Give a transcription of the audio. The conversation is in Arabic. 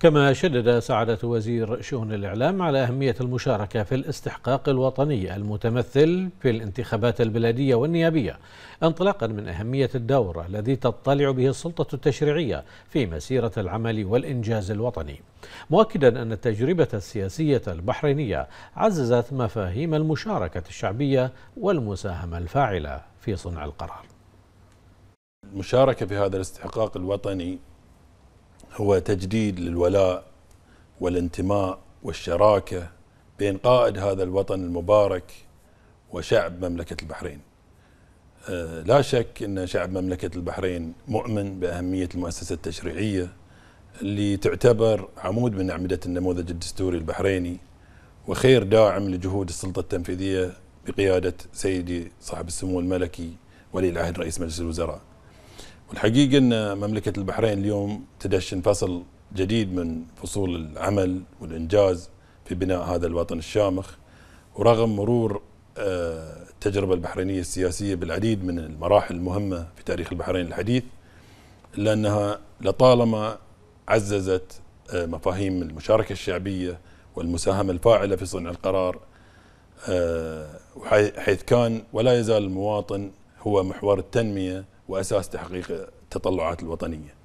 كما شدد سعادة وزير شؤون الإعلام على أهمية المشاركة في الاستحقاق الوطني المتمثل في الانتخابات البلدية والنيابية انطلاقا من أهمية الدور الذي تطلع به السلطة التشريعية في مسيرة العمل والإنجاز الوطني مؤكدا أن التجربة السياسية البحرينية عززت مفاهيم المشاركة الشعبية والمساهمة الفاعلة في صنع القرار المشاركة في هذا الاستحقاق الوطني هو تجديد للولاء والانتماء والشراكه بين قائد هذا الوطن المبارك وشعب مملكه البحرين. آه، لا شك ان شعب مملكه البحرين مؤمن باهميه المؤسسه التشريعيه اللي تعتبر عمود من اعمده النموذج الدستوري البحريني وخير داعم لجهود السلطه التنفيذيه بقياده سيدي صاحب السمو الملكي ولي العهد رئيس مجلس الوزراء. الحقيقة أن مملكة البحرين اليوم تدشن فصل جديد من فصول العمل والإنجاز في بناء هذا الوطن الشامخ ورغم مرور آه، التجربة البحرينية السياسية بالعديد من المراحل المهمة في تاريخ البحرين الحديث إلا أنها لطالما عززت آه، مفاهيم المشاركة الشعبية والمساهمة الفاعلة في صنع القرار آه، حيث كان ولا يزال المواطن هو محور التنمية وأساس تحقيق التطلعات الوطنية